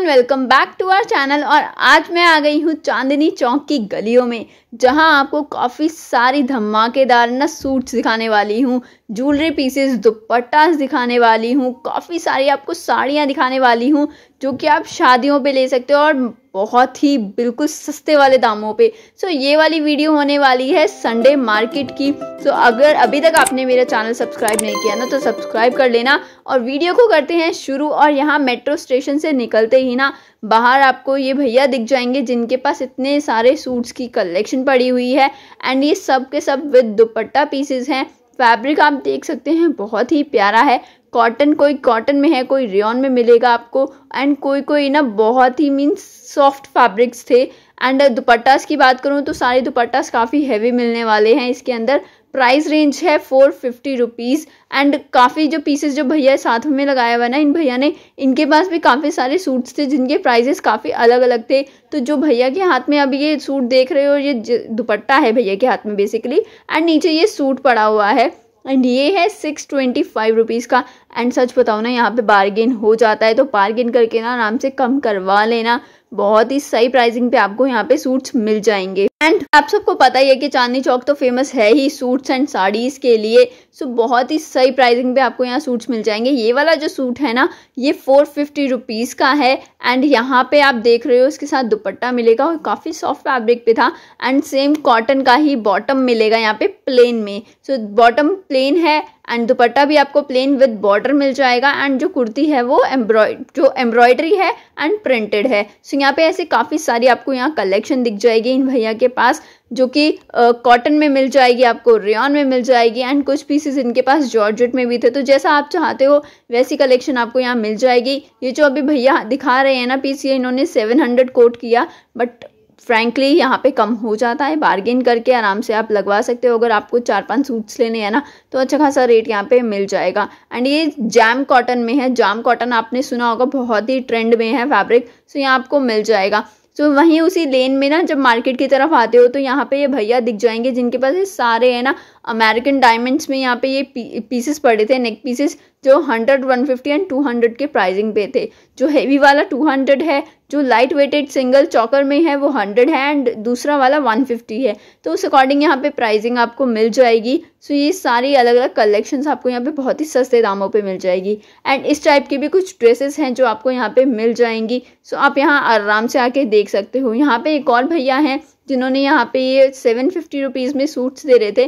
everyone welcome back to our channel और आज मैं आ गई हूँ चांदनी चौक की गलियों में जहाँ आपको काफ़ी सारी धमाकेदार न सूट्स दिखाने वाली हूँ ज्वेलरी पीसेस दुपट्टा दिखाने वाली हूँ काफ़ी सारी आपको साड़ियाँ दिखाने वाली हूँ जो कि आप शादियों पे ले सकते हो और बहुत ही बिल्कुल सस्ते वाले दामों पे सो so, ये वाली वीडियो होने वाली है संडे मार्केट की सो so, अगर अभी तक आपने मेरा चैनल सब्सक्राइब नहीं किया ना तो सब्सक्राइब कर लेना और वीडियो को करते हैं शुरू और यहाँ मेट्रो स्टेशन से निकलते ही ना बाहर आपको ये भैया दिख जाएंगे जिनके पास इतने सारे सूट्स की कलेक्शन पड़ी हुई है एंड ये सब के सब विद दुपट्टा पीसेज हैं फैब्रिक आप देख सकते हैं बहुत ही प्यारा है कॉटन कोई कॉटन में है कोई रेन में मिलेगा आपको एंड कोई कोई ना बहुत ही मीन सॉफ्ट फैब्रिक्स थे एंड दुपट्टास की बात करूँ तो सारे दुपट्टास काफ़ी हैवी मिलने वाले हैं इसके अंदर प्राइस रेंज है फोर फिफ्टी रुपीज़ एंड काफ़ी जो पीसेस जो भैया साथ में लगाया हुआ है ना इन भैया ने इनके पास भी काफ़ी सारे सूट्स थे जिनके प्राइजेस काफ़ी अलग अलग थे तो जो भैया के हाथ में अभी ये सूट देख रहे हो ये दुपट्टा है भैया के हाथ में बेसिकली एंड नीचे ये सूट पड़ा हुआ है एंड ये है सिक्स ट्वेंटी फाइव रुपीज़ का एंड सच बताओ ना यहाँ पे बार्गेन हो जाता है तो बार्गेन करके ना आराम से कम करवा लेना बहुत ही सही प्राइसिंग पे आपको यहाँ पे सूट्स मिल जाएंगे एंड आप सबको पता ही है कि चांदनी चौक तो फेमस है ही सूट्स एंड साड़ीज़ के लिए सो so, बहुत ही सही प्राइसिंग पे आपको यहाँ सूट्स मिल जाएंगे ये वाला जो सूट है ना ये फोर फिफ्टी रुपीज़ का है एंड यहाँ पे आप देख रहे हो इसके साथ दुपट्टा मिलेगा और काफ़ी सॉफ्ट फैब्रिक पे था एंड सेम कॉटन का ही बॉटम मिलेगा यहाँ पे प्लेन में सो बॉटम प्लेन है एंड दुपट्टा भी आपको प्लेन विद बॉर्डर मिल जाएगा एंड जो कुर्ती है वो एम्ब्रॉय जो एम्ब्रॉयडरी है एंड प्रिंटेड है सो यहाँ पे ऐसे काफ़ी सारी आपको यहाँ कलेक्शन दिख जाएगी इन भैया के पास जो कि कॉटन में मिल जाएगी आपको रेन में मिल जाएगी एंड कुछ पीसेस इनके पास जॉर्जेट में भी थे तो जैसा आप चाहते हो वैसी कलेक्शन आपको यहाँ मिल जाएगी ये जो अभी भैया दिखा रहे हैं ना पीस ये इन्होंने सेवन हंड्रेड कोट किया बट फ्रैंकली यहाँ पे कम हो जाता है बार्गेन करके आराम से आप लगवा सकते हो अगर आपको चार पांच सूट्स लेने हैं ना तो अच्छा खासा रेट यहाँ पे मिल जाएगा एंड ये जैम कॉटन में है जैम कॉटन आपने सुना होगा बहुत ही ट्रेंड में है फैब्रिक सो यहाँ आपको मिल जाएगा सो so, वहीं उसी लेन में ना जब मार्केट की तरफ आते हो तो यहाँ पे ये भैया दिख जाएंगे जिनके पास ये सारे है ना अमेरिकन डायमंड्स में यहाँ पे ये पीसेस पड़े थे नेक पीसेस जो 100, 150 एंड 200 के प्राइसिंग पे थे जो हेवी वाला 200 है जो लाइट वेटेड सिंगल चॉकर में है वो 100 है एंड दूसरा वाला 150 है तो उस अकॉर्डिंग यहाँ पे प्राइसिंग आपको मिल जाएगी सो ये सारी अलग अलग कलेक्शंस आपको यहाँ पे बहुत ही सस्ते दामों पे मिल जाएगी एंड इस टाइप की भी कुछ ड्रेसेस हैं जो आपको यहाँ पे मिल जाएंगी सो आप यहाँ आराम से आके देख सकते हो यहाँ पे एक और भैया हैं जिन्होंने यहाँ पे ये सेवन फिफ्टी रुपीज़ में सूट्स दे रहे थे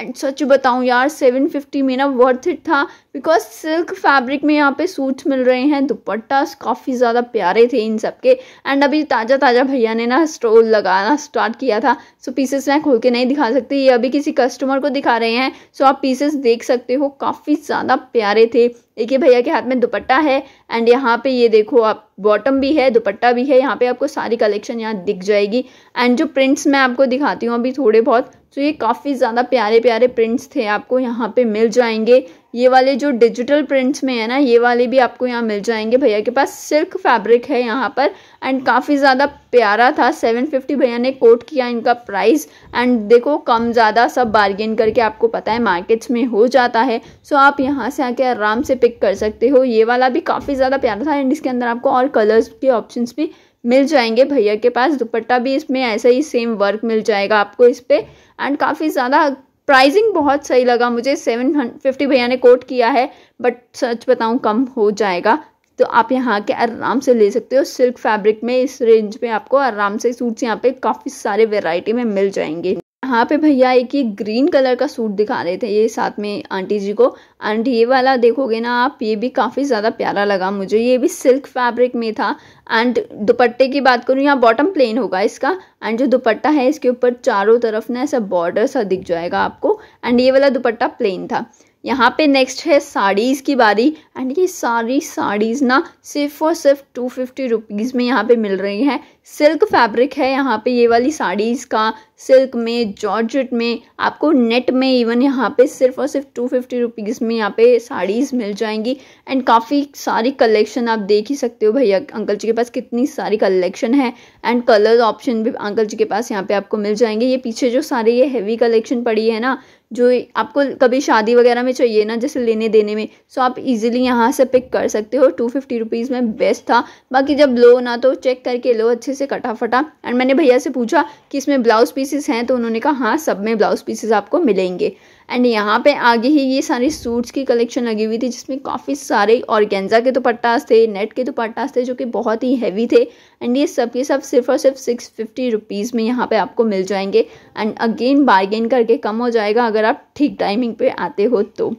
एंड सच बताऊँ यार सेवन फिफ्टी में ना वर्थ इट था बिकॉज सिल्क फैब्रिक में यहाँ पे सूट मिल रहे हैं दुपट्टा काफ़ी ज़्यादा प्यारे थे इन सब के एंड अभी ताज़ा ताज़ा भैया ने ना स्टोल लगाना स्टार्ट किया था सो पीसेस मैं खोल के नहीं दिखा सकती ये अभी किसी कस्टमर को दिखा रहे हैं सो आप पीसेस देख सकते हो काफ़ी ज़्यादा प्यारे थे एक ही भैया के हाथ में दुपट्टा है एंड यहाँ पे ये देखो आप बॉटम भी है दुपट्टा भी है यहाँ पे आपको सारी कलेक्शन यहाँ दिख जाएगी एंड जो प्रिंट्स मैं आपको दिखाती हूँ अभी थोड़े बहुत तो ये काफ़ी ज़्यादा प्यारे प्यारे प्रिंट्स थे आपको यहाँ पे मिल जाएंगे ये वाले जो डिजिटल प्रिंट्स में है ना ये वाले भी आपको यहाँ मिल जाएंगे भैया के पास सिल्क फैब्रिक है यहाँ पर एंड काफ़ी ज़्यादा प्यारा था 750 भैया ने कोट किया इनका प्राइस एंड देखो कम ज़्यादा सब बार्गेन करके आपको पता है मार्केट्स में हो जाता है सो आप यहाँ से आके आराम से पिक कर सकते हो ये वाला भी काफ़ी ज़्यादा प्यारा था एंड इसके अंदर आपको और कलर्स के ऑप्शन भी मिल जाएंगे भैया के पास दुपट्टा भी इसमें ऐसा ही सेम वर्क मिल जाएगा आपको इस पर एंड काफ़ी ज़्यादा प्राइजिंग बहुत सही लगा मुझे सेवन फिफ्टी भैया ने कोट किया है बट सच बताऊँ कम हो जाएगा तो आप यहाँ के आराम से ले सकते हो सिल्क फैब्रिक में इस रेंज में आपको आराम से सूट्स यहाँ पे काफ़ी सारे वेराइटी में मिल जाएंगे यहाँ पे भैया एक ये ग्रीन कलर का सूट दिखा रहे थे ये साथ में आंटी जी को एंड ये वाला देखोगे ना आप ये भी काफ़ी ज़्यादा प्यारा लगा मुझे ये भी सिल्क फैब्रिक में था एंड दुपट्टे की बात करूँ यहाँ बॉटम प्लेन होगा इसका एंड जो दुपट्टा है इसके ऊपर चारों तरफ ना ऐसा बॉर्डर सा दिख जाएगा आपको एंड ये वाला दुपट्टा प्लेन था यहाँ पे नेक्स्ट है साड़ीज़ की बारी एंड ये सारी साड़ीज़ ना सिर्फ और सिर्फ टू फिफ्टी रुपीज़ में यहाँ पे मिल रही हैं सिल्क फैब्रिक है यहाँ पे ये वाली साड़ीज़ का सिल्क में जॉर्जेट में आपको नेट में इवन यहाँ पे सिर्फ और सिर्फ टू फिफ्टी रुपीज़ में यहाँ पे साड़ीज़ मिल जाएंगी एंड काफ़ी सारी कलेक्शन आप देख ही सकते हो भैया अंकल जी के पास कितनी सारी कलेक्शन है एंड कलर ऑप्शन भी अंकल जी के पास यहाँ पे आपको मिल जाएंगे ये पीछे जो सारे ये हैवी कलेक्शन पड़ी है ना जो आपको कभी शादी वगैरह में चाहिए ना जैसे लेने देने में सो आप इजीली यहाँ से पिक कर सकते हो टू फिफ्टी रुपीज़ में बेस्ट था बाकी जब लो ना तो चेक करके लो अच्छे से कटाफटा एंड मैंने भैया से पूछा कि इसमें ब्लाउज़ पीसेस हैं तो उन्होंने कहा हाँ सब में ब्लाउज़ पीसेस आपको मिलेंगे एंड यहाँ पे आगे ही ये सारी सूट्स की कलेक्शन लगी हुई थी जिसमें काफ़ी सारे ऑर्गेंजा के दुपट्टास थे नेट के दुपट्टास थे जो कि बहुत ही हैवी थे एंड ये सब के सब सिर्फ और सिर्फ सिक्स फिफ्टी रुपीज़ में यहाँ पे आपको मिल जाएंगे एंड अगेन बार्गेन करके कम हो जाएगा अगर आप ठीक टाइमिंग पे आते हो तो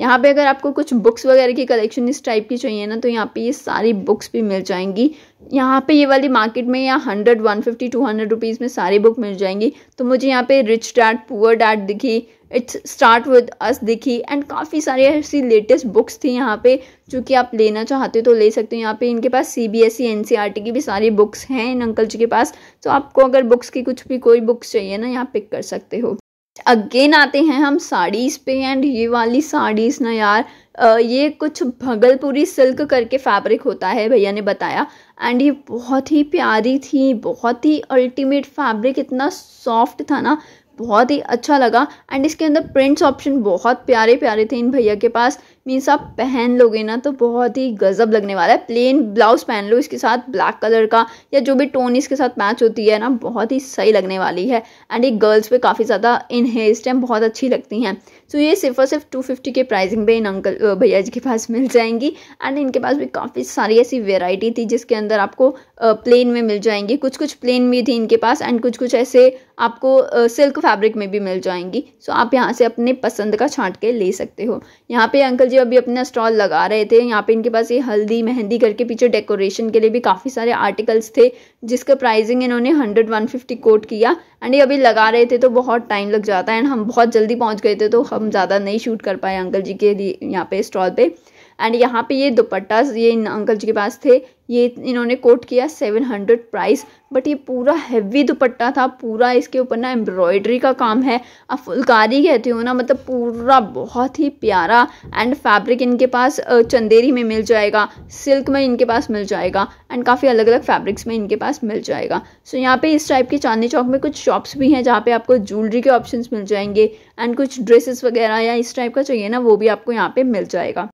यहाँ पे अगर आपको कुछ बुक्स वगैरह की कलेक्शन इस टाइप की चाहिए ना तो यहाँ पे ये सारी बुक्स भी मिल जाएंगी यहाँ पे ये वाली मार्केट में या hundred one fifty two hundred rupees में सारी बुक मिल जाएंगी तो मुझे यहाँ पे रिच डैड पुअर डैड दिखी इट्स स्टार्ट विद अस देखी एंड काफ़ी सारी ऐसी लेटेस्ट बुक्स थी यहाँ पे जो कि आप लेना चाहते हो तो ले सकते हो यहाँ पे इनके पास C B S E N C R T की भी सारी बुक्स हैं इन अंकल जी के पास तो आपको अगर बुक्स की कुछ भी कोई बुक्स चाहिए ना यहाँ पिक कर सकते हो अगेन आते हैं हम साड़ीज़ पे एंड ये वाली साड़ीज़ ना यार ये कुछ भगलपुरी सिल्क करके फैब्रिक होता है भैया ने बताया एंड ये बहुत ही प्यारी थी बहुत ही अल्टीमेट फैब्रिक इतना सॉफ्ट था ना बहुत ही अच्छा लगा एंड इसके अंदर प्रिंट्स ऑप्शन बहुत प्यारे प्यारे थे इन भैया के पास मीन्स आप पहन लोगे ना तो बहुत ही गजब लगने वाला है प्लेन ब्लाउज पहन लो इसके साथ ब्लैक कलर का या जो भी टोन इसके साथ मैच होती है ना बहुत ही सही लगने वाली है एंड ये गर्ल्स पे काफ़ी ज़्यादा इन हेयर टाइम बहुत अच्छी लगती हैं सो ये सिर्फ और सिर्फ टू फिफ्टी के प्राइसिंग पे इन अंकल भैया जी के पास मिल जाएंगी एंड इनके पास भी काफ़ी सारी ऐसी वेराइटी थी जिसके अंदर आपको प्लेन में मिल जाएंगी कुछ कुछ प्लेन भी थी इनके पास एंड कुछ कुछ ऐसे आपको सिल्क फैब्रिक में भी मिल जाएंगी सो आप यहाँ से अपने पसंद का छाँट के ले सकते हो यहाँ पे अंकल जी अभी अपना स्टॉल लगा रहे थे यहाँ पे इनके पास ये हल्दी मेहंदी करके पीछे डेकोरेशन के लिए भी काफ़ी सारे आर्टिकल्स थे जिसका प्राइसिंग इन्होंने हंड्रेड वन फिफ्टी कोट किया एंड ये अभी लगा रहे थे तो बहुत टाइम लग जाता है एंड हम बहुत जल्दी पहुँच गए थे तो हम ज़्यादा नहीं शूट कर पाए अंकल जी के लिए यहाँ पे स्टॉल पर एंड यहाँ पे ये दुपट्टा ये इन अंकल जी के पास थे ये इन्होंने कोट किया सेवन हंड्रेड प्राइस बट ये पूरा हैवी दुपट्टा था पूरा इसके ऊपर ना एम्ब्रॉयडरी का काम है अब फुलकारी कहती हूँ ना मतलब पूरा बहुत ही प्यारा एंड फैब्रिक इनके पास चंदेरी में मिल जाएगा सिल्क में इनके पास मिल जाएगा एंड काफ़ी अलग अलग फैब्रिक्स में इनके पास मिल जाएगा सो यहाँ पे इस टाइप के चांदनी चौक में कुछ शॉप्स भी हैं जहाँ पर आपको ज्वेलरी के ऑप्शन मिल जाएंगे एंड कुछ ड्रेसेस वगैरह या इस टाइप का चाहिए ना वो भी आपको यहाँ पे मिल जाएगा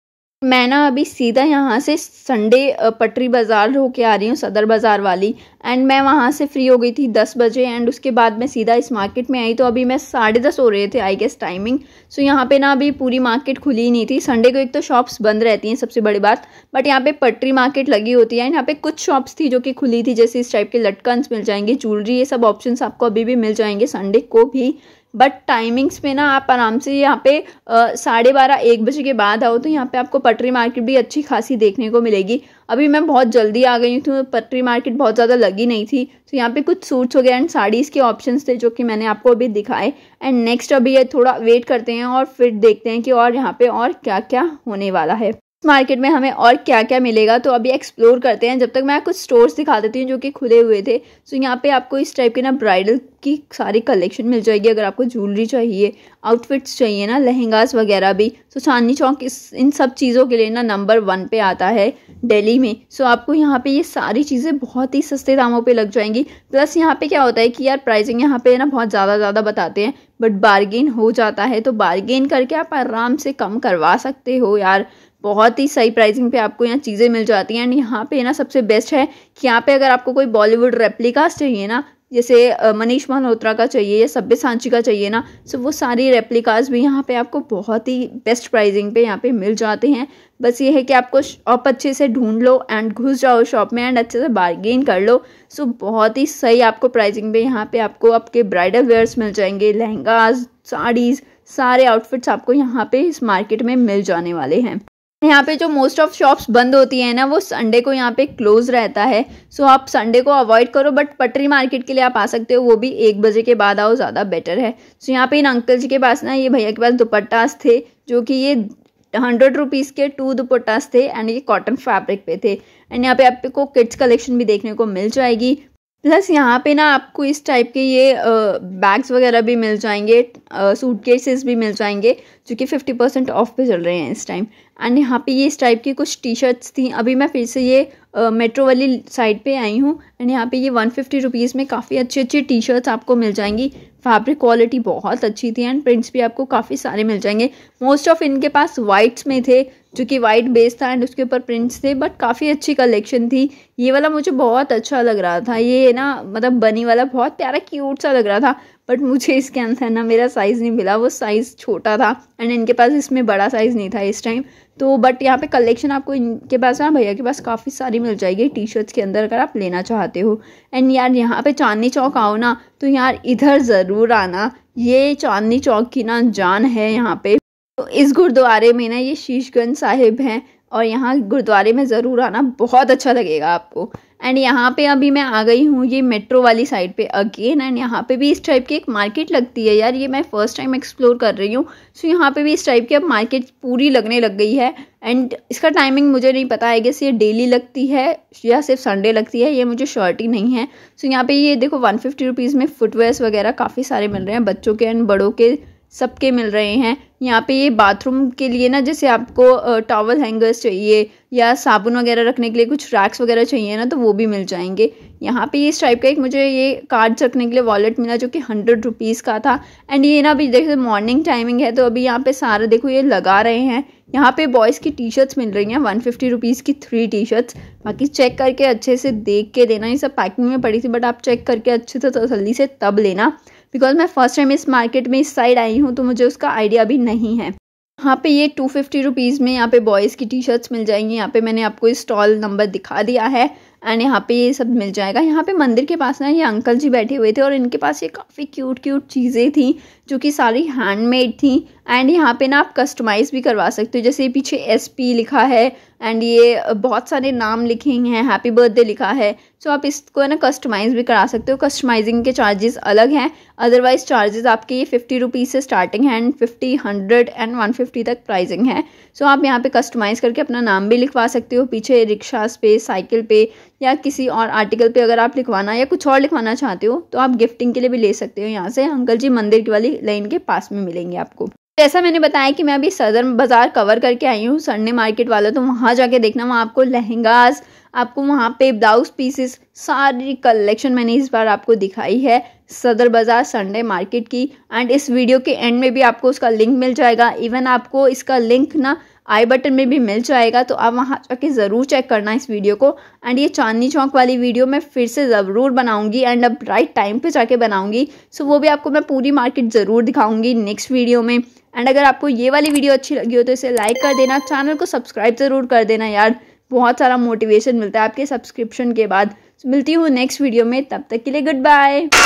मैं ना अभी सीधा यहाँ से संडे पटरी बाज़ार होके आ रही हूँ सदर बाज़ार वाली एंड मैं वहाँ से फ्री हो गई थी दस बजे एंड उसके बाद मैं सीधा इस मार्केट में आई तो अभी मैं साढ़े दस हो रहे थे आई गेस टाइमिंग सो यहाँ पे ना अभी पूरी मार्केट खुली ही नहीं थी संडे को एक तो शॉप्स बंद रहती हैं सबसे बड़ी बात बट यहाँ पे पटरी मार्केट लगी होती है एंड यहाँ पे कुछ शॉप्स थी जो कि खुली थी जैसे इस टाइप के लटकन्स मिल जाएंगे ज्वेलरी ये सब ऑप्शन आपको अभी भी मिल जाएंगे संडे को भी बट टाइमिंग्स पे ना आप आराम से यहाँ पे साढ़े बारह एक बजे के बाद आओ तो यहाँ पे आपको पटरी मार्केट भी अच्छी खासी देखने को मिलेगी अभी मैं बहुत जल्दी आ गई थी तो पटरी मार्केट बहुत ज़्यादा लगी नहीं थी तो यहाँ पे कुछ सूट्स वगैरह एंड साड़ीज़ के ऑप्शंस थे जो कि मैंने आपको अभी दिखाए एंड नेक्स्ट अभी ये थोड़ा वेट करते हैं और फिर देखते हैं कि और यहाँ पर और क्या क्या होने वाला है मार्केट में हमें और क्या क्या मिलेगा तो अभी एक्सप्लोर करते हैं जब तक मैं कुछ स्टोर्स दिखा देती हूँ जो कि खुले हुए थे सो तो यहाँ पे आपको इस टाइप के ना ब्राइडल की सारी कलेक्शन मिल जाएगी अगर आपको ज्वेलरी चाहिए आउटफिट्स चाहिए ना लहंगास वगैरह भी सो तो चांदनी चौक इस इन सब चीज़ों के लिए ना नंबर वन पे आता है डेली में सो तो आपको यहाँ पर ये सारी चीज़ें बहुत ही सस्ते दामों पर लग जाएंगी प्लस यहाँ पे क्या होता है कि यार प्राइसिंग यहाँ पे ना बहुत ज़्यादा ज़्यादा बताते हैं बट बार्गेन हो जाता है तो बार्गेन करके आप आराम से कम करवा सकते हो यार बहुत ही सही प्राइसिंग पे आपको यहाँ चीज़ें मिल जाती हैं एंड यहाँ पे ना सबसे बेस्ट है कि यहाँ पे अगर आपको कोई बॉलीवुड रेप्लिकास चाहिए ना जैसे मनीष मल्होत्रा का चाहिए या सभ्य सांची का चाहिए ना सो वो सारी रेप्लिकास भी यहाँ पे आपको बहुत ही बेस्ट प्राइसिंग पे यहाँ पे मिल जाते हैं बस ये है कि आपको शॉप अच्छे से ढूंढ लो एंड घुस जाओ शॉप में एंड अच्छे से बार्गेन कर लो सो बहुत ही सही आपको प्राइसिंग पे यहाँ पे आपको आपके ब्राइडल वेयर्स मिल जाएंगे लहंगाज साड़ीज़ सारे आउटफिट्स आपको यहाँ पे इस मार्केट में मिल जाने वाले हैं यहाँ पे जो मोस्ट ऑफ शॉप्स बंद होती है ना वो संडे को यहाँ पे क्लोज रहता है सो आप संडे को अवॉइड करो बट पटरी मार्केट के लिए आप आ सकते हो वो भी एक बजे के बाद आओ ज़्यादा बेटर है सो यहाँ पे इन अंकल जी के पास ना ये भैया के पास दुपट्टास थे जो कि ये हंड्रेड रुपीज़ के टू दुपट्टास थे एंड ये कॉटन फैब्रिक पे थे एंड यहाँ पे आपको किड्स कलेक्शन भी देखने को मिल जाएगी प्लस यहाँ पे ना आपको इस टाइप के ये बैग्स वगैरह भी मिल जाएंगे सूट केसेस भी मिल जाएंगे जो कि फिफ्टी परसेंट ऑफ पे चल रहे हैं इस टाइम एंड यहाँ पे ये इस टाइप की कुछ टी शर्ट्स थी अभी मैं फिर से ये मेट्रो वाली साइड पे आई हूँ एंड यहाँ पे ये वन फिफ्टी रुपीज़ में काफ़ी अच्छी अच्छी टी शर्ट्स आपको मिल जाएंगी फैब्रिक क्वालिटी बहुत अच्छी थी एंड प्रिंट्स भी आपको काफ़ी सारे मिल जाएंगे मोस्ट ऑफ इनके पास वाइट्स में थे जो कि वाइट बेस था एंड उसके ऊपर प्रिंट्स थे बट काफ़ी अच्छी कलेक्शन थी ये वाला मुझे बहुत अच्छा लग रहा था ये ना मतलब बनी वाला बहुत प्यारा क्यूट सा लग रहा था बट मुझे इसके अंदर ना मेरा साइज़ नहीं मिला वो साइज़ छोटा था एंड इनके पास इसमें बड़ा साइज़ नहीं था इस टाइम तो बट यहाँ पे कलेक्शन आपको इनके पास ना भैया के पास काफ़ी सारी मिल जाएगी टी शर्ट्स के अंदर अगर आप लेना चाहते हो एंड यार यहाँ पे चांदनी चौक आओ ना तो यार इधर ज़रूर आना ये चांदनी चौक की ना जान है यहाँ पे तो इस गुरुद्वारे में ना ये शीशगंज साहिब हैं और यहाँ गुरुद्वारे में ज़रूर आना बहुत अच्छा लगेगा आपको एंड यहाँ पे अभी मैं आ गई हूँ ये मेट्रो वाली साइड पे अगेन एंड यहाँ पे भी इस टाइप की एक मार्केट लगती है यार ये मैं फ़र्स्ट टाइम एक्सप्लोर कर रही हूँ सो so, यहाँ पे भी इस टाइप की अब मार्केट पूरी लगने लग गई है एंड इसका टाइमिंग मुझे नहीं पता है कि ये डेली लगती है या सिर्फ संडे लगती है ये मुझे श्योरिटी नहीं है सो so, यहाँ पर ये देखो वन फिफ्टी में फुटवेयर्स वगैरह काफ़ी सारे मिल रहे हैं बच्चों के एंड बड़ों के सबके मिल रहे हैं यहाँ पे ये बाथरूम के लिए ना जैसे आपको टॉवल हैंगर्स चाहिए या साबुन वगैरह रखने के लिए कुछ रैक्स वगैरह चाहिए ना तो वो भी मिल जाएंगे यहाँ पे इस टाइप का एक मुझे ये कार्ड्स रखने के लिए वॉलेट मिला जो कि हंड्रेड रुपीज़ का था एंड ये ना अभी देखो मॉर्निंग टाइमिंग है तो अभी यहाँ पे सारा देखो ये लगा रहे हैं यहाँ पे बॉयज़ की टी शर्ट्स मिल रही हैं वन फिफ्टी रुपीज़ की थ्री टी शर्ट्स बाकी चेक करके अच्छे से देख के देना ये सब पैकिंग में पड़ी थी बट आप चेक करके अच्छे से तसली से तब लेना बिकॉज मैं फर्स्ट टाइम इस मार्केट में इस साइड आई हूँ तो मुझे उसका आइडिया भी नहीं है यहाँ पे ये टू फिफ्टी रुपीज़ में यहाँ पे बॉयज़ की टी शर्ट्स मिल जाएंगी यहाँ पे मैंने आपको स्टॉल नंबर दिखा दिया है एंड यहाँ पे ये सब मिल जाएगा यहाँ पे मंदिर के पास ना ये अंकल जी बैठे हुए थे और इनके पास ये काफ़ी क्यूट क्यूट चीज़ें थी जो कि सारी हैंडमेड थी एंड यहाँ पे ना आप कस्टमाइज़ भी करवा सकते हो जैसे पीछे एस पी लिखा है एंड ये बहुत सारे नाम लिखे हैं हैप्पी बर्थडे लिखा है सो so आप इसको ना कस्टमाइज़ भी करा सकते हो कस्टमाइजिंग के चार्जेस अलग हैं अदरवाइज़ चार्जेस आपके ये फिफ्टी रुपीज़ से स्टार्टिंग है and fifty hundred and one fifty तक प्राइजिंग है सो so आप यहाँ पे कस्टमाइज़ करके अपना नाम भी लिखवा सकते हो पीछे रिक्शास पे साइकिल पे या किसी और आर्टिकल पे अगर आप लिखवाना या कुछ और लिखवाना चाहते हो तो आप गिफ्टिंग के लिए भी ले सकते हो यहाँ से अंकल जी मंदिर की वाली लाइन के पास में मिलेंगे आपको जैसा मैंने बताया कि मैं अभी सदर बाज़ार कवर करके आई हूँ संडे मार्केट वाला तो वहाँ जाके देखना वहाँ आपको लहंगाज आपको वहाँ पे ब्लाउज पीसेस सारी कलेक्शन मैंने इस बार आपको दिखाई है सदर बाज़ार संडे मार्केट की एंड इस वीडियो के एंड में भी आपको उसका लिंक मिल जाएगा इवन आपको इसका लिंक ना आई बटन में भी मिल जाएगा तो आप वहाँ जाके ज़रूर चेक करना इस वीडियो को एंड ये चांदनी चौक वाली वीडियो मैं फिर से ज़रूर बनाऊँगी एंड अब राइट टाइम पर जाके बनाऊँगी सो वो भी आपको मैं पूरी मार्केट ज़रूर दिखाऊँगी नेक्स्ट वीडियो में एंड अगर आपको ये वाली वीडियो अच्छी लगी हो तो इसे लाइक कर देना चैनल को सब्सक्राइब ज़रूर कर देना यार बहुत सारा मोटिवेशन मिलता है आपके सब्सक्रिप्शन के बाद मिलती हूँ नेक्स्ट वीडियो में तब तक के लिए गुड बाय